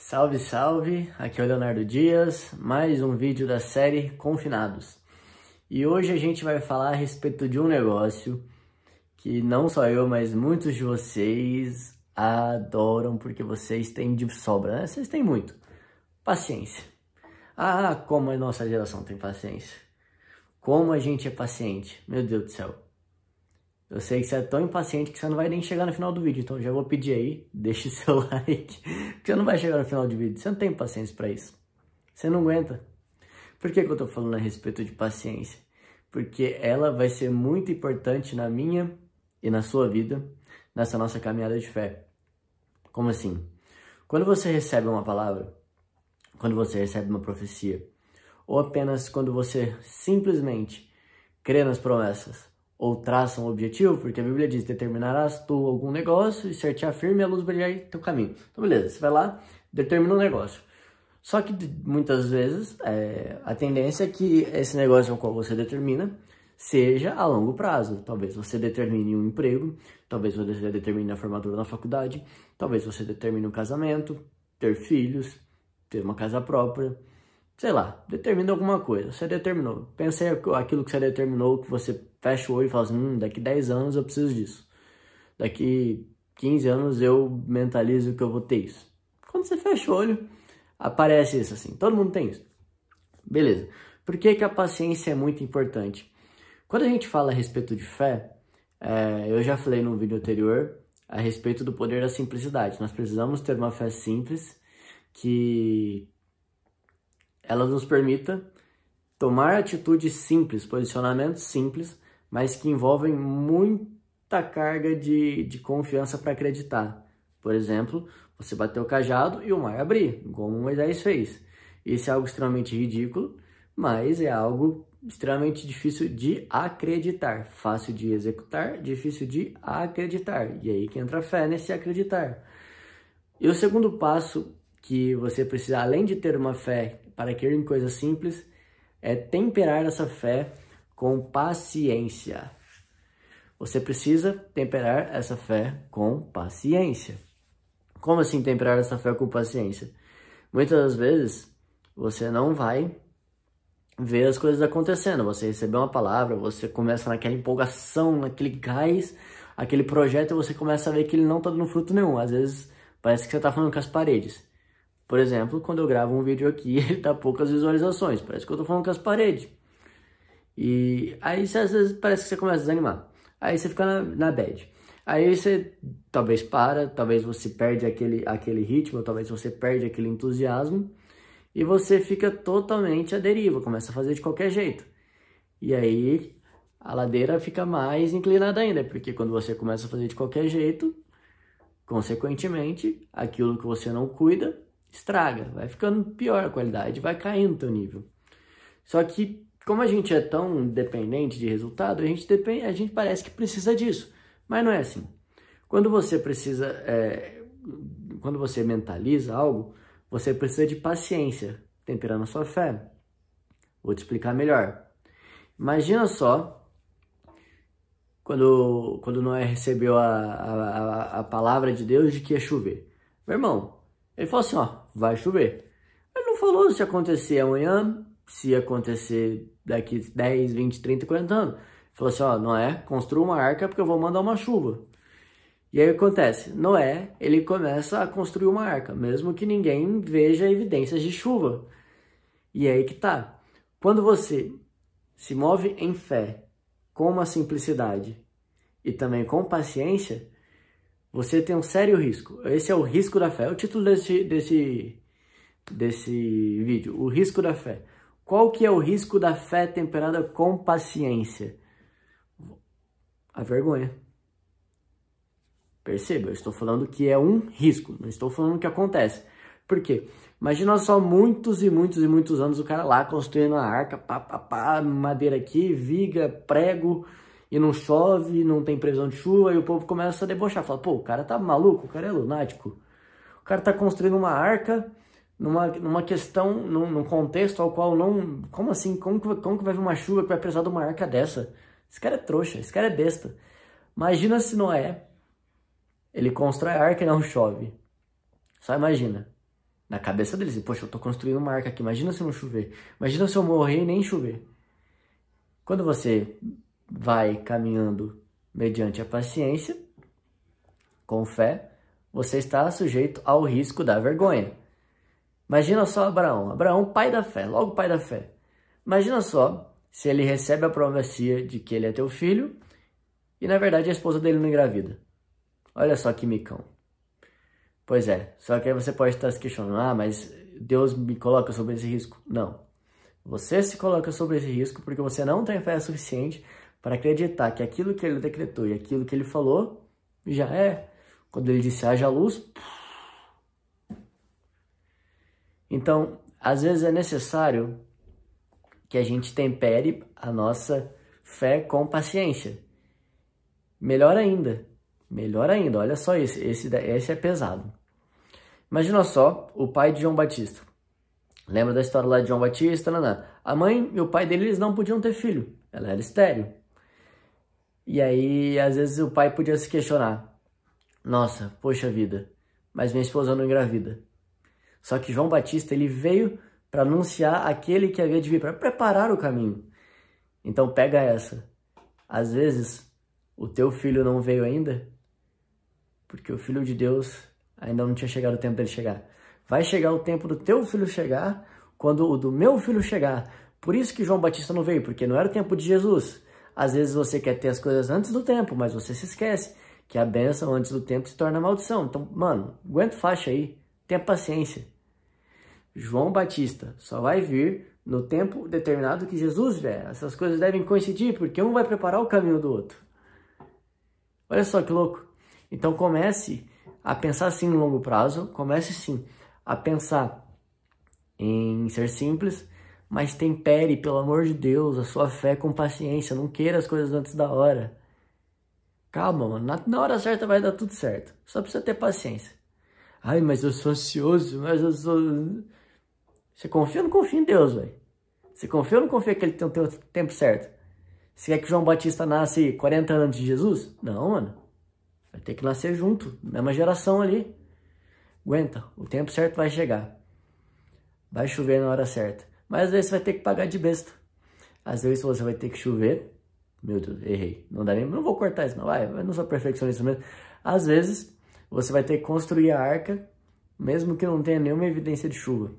Salve, salve! Aqui é o Leonardo Dias, mais um vídeo da série Confinados. E hoje a gente vai falar a respeito de um negócio que não só eu, mas muitos de vocês adoram porque vocês têm de sobra, né? Vocês têm muito. Paciência. Ah, como a nossa geração tem paciência. Como a gente é paciente. Meu Deus do céu. Eu sei que você é tão impaciente que você não vai nem chegar no final do vídeo, então já vou pedir aí, deixe seu like, porque você não vai chegar no final do vídeo, você não tem paciência para isso. Você não aguenta. Por que, que eu tô falando a respeito de paciência? Porque ela vai ser muito importante na minha e na sua vida, nessa nossa caminhada de fé. Como assim? Quando você recebe uma palavra, quando você recebe uma profecia, ou apenas quando você simplesmente crê nas promessas, ou traça um objetivo, porque a Bíblia diz: determinarás tu algum negócio e te afirme a luz brilhar em teu caminho. Então, beleza, você vai lá, determina um negócio. Só que muitas vezes é, a tendência é que esse negócio ao qual você determina seja a longo prazo. Talvez você determine um emprego, talvez você determine a formatura na faculdade, talvez você determine um casamento, ter filhos, ter uma casa própria, sei lá, determina alguma coisa. Você determinou. Pense aquilo que você determinou que você fecha o olho e fala assim, hum, daqui 10 anos eu preciso disso. Daqui 15 anos eu mentalizo que eu vou ter isso. Quando você fecha o olho, aparece isso assim. Todo mundo tem isso. Beleza. Por que, que a paciência é muito importante? Quando a gente fala a respeito de fé, é, eu já falei num vídeo anterior a respeito do poder da simplicidade. Nós precisamos ter uma fé simples que ela nos permita tomar atitudes simples, posicionamentos simples, mas que envolvem muita carga de, de confiança para acreditar. Por exemplo, você bateu o cajado e o mar abrir, como Moisés fez. Isso é algo extremamente ridículo, mas é algo extremamente difícil de acreditar. Fácil de executar, difícil de acreditar. E aí que entra a fé nesse acreditar. E o segundo passo que você precisa, além de ter uma fé para querer em coisas simples, é temperar essa fé com paciência. Você precisa temperar essa fé com paciência. Como assim temperar essa fé com paciência? Muitas das vezes você não vai ver as coisas acontecendo. Você recebeu uma palavra, você começa naquela empolgação, naquele gás, aquele projeto, e você começa a ver que ele não está dando fruto nenhum. Às vezes parece que você está falando com as paredes. Por exemplo, quando eu gravo um vídeo aqui, ele com tá poucas visualizações. Parece que eu estou falando com as paredes. E aí você, às vezes parece que você começa a desanimar. Aí você fica na, na bad. Aí você talvez para, talvez você perde aquele, aquele ritmo, talvez você perde aquele entusiasmo e você fica totalmente à deriva, começa a fazer de qualquer jeito. E aí a ladeira fica mais inclinada ainda, porque quando você começa a fazer de qualquer jeito, consequentemente, aquilo que você não cuida estraga, vai ficando pior a qualidade, vai caindo o teu nível. Só que como a gente é tão dependente de resultado, a gente, depende, a gente parece que precisa disso, mas não é assim. Quando você precisa, é, quando você mentaliza algo, você precisa de paciência, temperando a sua fé. Vou te explicar melhor. Imagina só, quando, quando Noé recebeu a, a, a palavra de Deus de que ia chover. Meu irmão, ele falou assim, ó, vai chover. Ele não falou se acontecer amanhã, se acontecer daqui 10, 20, 30, 40 anos. Falou assim, ó, Noé, construa uma arca porque eu vou mandar uma chuva. E aí acontece, Noé, ele começa a construir uma arca, mesmo que ninguém veja evidências de chuva. E é aí que tá. Quando você se move em fé, com uma simplicidade e também com paciência, você tem um sério risco. Esse é o risco da fé, é o título desse, desse, desse vídeo, o risco da fé. Qual que é o risco da fé temperada com paciência? A vergonha. Perceba, eu estou falando que é um risco, não estou falando que acontece. Por quê? Imagina só muitos e muitos e muitos anos o cara lá construindo a arca, pá, pá, pá, madeira aqui, viga, prego, e não chove, não tem previsão de chuva, e o povo começa a debochar, fala, pô, o cara tá maluco, o cara é lunático. O cara tá construindo uma arca, numa, numa questão, num, num, contexto ao qual não. Como assim? Como que, como que vai vir uma chuva que vai precisar de uma arca dessa? Esse cara é trouxa, esse cara é besta. Imagina se Noé, ele constrói a arca e não chove. Só imagina. Na cabeça deles, poxa, eu tô construindo uma arca aqui, imagina se não chover. Imagina se eu morrer e nem chover. Quando você vai caminhando mediante a paciência, com fé, você está sujeito ao risco da vergonha. Imagina só Abraão. Abraão, pai da fé, logo pai da fé. Imagina só se ele recebe a promessa de que ele é teu filho e, na verdade, a esposa dele não engravida. Olha só que micão. Pois é, só que aí você pode estar se questionando, ah, mas Deus me coloca sobre esse risco. Não. Você se coloca sobre esse risco porque você não tem fé suficiente para acreditar que aquilo que ele decretou e aquilo que ele falou já é. Quando ele disse haja luz, puf, então, às vezes é necessário que a gente tempere a nossa fé com paciência. Melhor ainda, melhor ainda, olha só isso, esse, esse é pesado. Imagina só o pai de João Batista. Lembra da história lá de João Batista? Naná? A mãe e o pai dele eles não podiam ter filho, ela era estéreo. E aí, às vezes, o pai podia se questionar: Nossa, poxa vida, mas minha esposa não engravida. Só que João Batista ele veio para anunciar aquele que havia de vir, para preparar o caminho. Então pega essa. Às vezes o teu filho não veio ainda, porque o filho de Deus ainda não tinha chegado o tempo dele chegar. Vai chegar o tempo do teu filho chegar, quando o do meu filho chegar. Por isso que João Batista não veio, porque não era o tempo de Jesus. Às vezes você quer ter as coisas antes do tempo, mas você se esquece que a bênção antes do tempo se torna maldição. Então, mano, aguenta faixa aí. Tenha paciência. João Batista só vai vir no tempo determinado que Jesus vier. Essas coisas devem coincidir, porque um vai preparar o caminho do outro. Olha só que louco. Então comece a pensar sim no longo prazo, comece sim a pensar em ser simples, mas tempere, pelo amor de Deus, a sua fé com paciência, não queira as coisas antes da hora. Calma, mano, na, hora certa vai dar tudo certo. Só precisa ter paciência. Ai, mas eu sou ansioso, mas eu sou... Você confia ou não confia em Deus, velho? Você confia ou não confia que ele tem o tempo certo? Você quer que João Batista nasce 40 anos de Jesus? Não, mano. Vai ter que nascer junto, mesma geração ali. Aguenta, o tempo certo vai chegar. Vai chover na hora certa. Mas às vezes você vai ter que pagar de besta. Às vezes você vai ter que chover. Meu Deus, errei. Não dá nem. Não vou cortar isso, não. Vai, não sou perfeccionista mesmo. Às vezes você vai ter que construir a arca, mesmo que não tenha nenhuma evidência de chuva.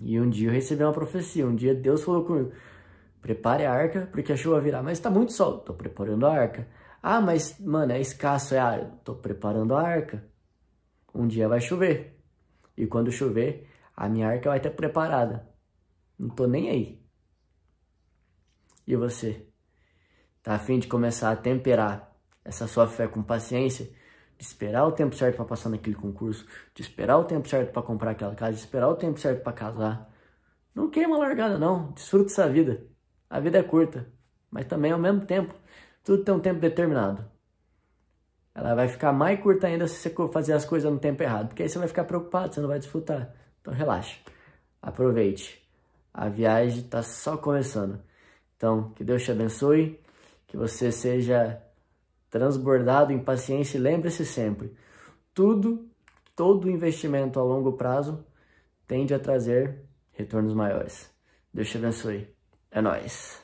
E um dia eu recebi uma profecia, um dia Deus falou comigo, prepare a arca, porque a chuva virá, mas está muito sol, estou preparando a arca. Ah, mas, mano, é escasso, é estou preparando a arca. Um dia vai chover, e quando chover, a minha arca vai estar preparada. Não estou nem aí. E você? Tá afim de começar a temperar essa sua fé com paciência de esperar o tempo certo para passar naquele concurso, de esperar o tempo certo para comprar aquela casa, de esperar o tempo certo para casar. Não queima a largada não, desfruta essa vida. A vida é curta, mas também ao mesmo tempo, tudo tem um tempo determinado. Ela vai ficar mais curta ainda se você fazer as coisas no tempo errado, porque aí você vai ficar preocupado, você não vai desfrutar. Então relaxa, aproveite. A viagem está só começando. Então, que Deus te abençoe, que você seja transbordado em paciência lembre-se sempre, tudo, todo investimento a longo prazo tende a trazer retornos maiores. Deus te abençoe. É nóis.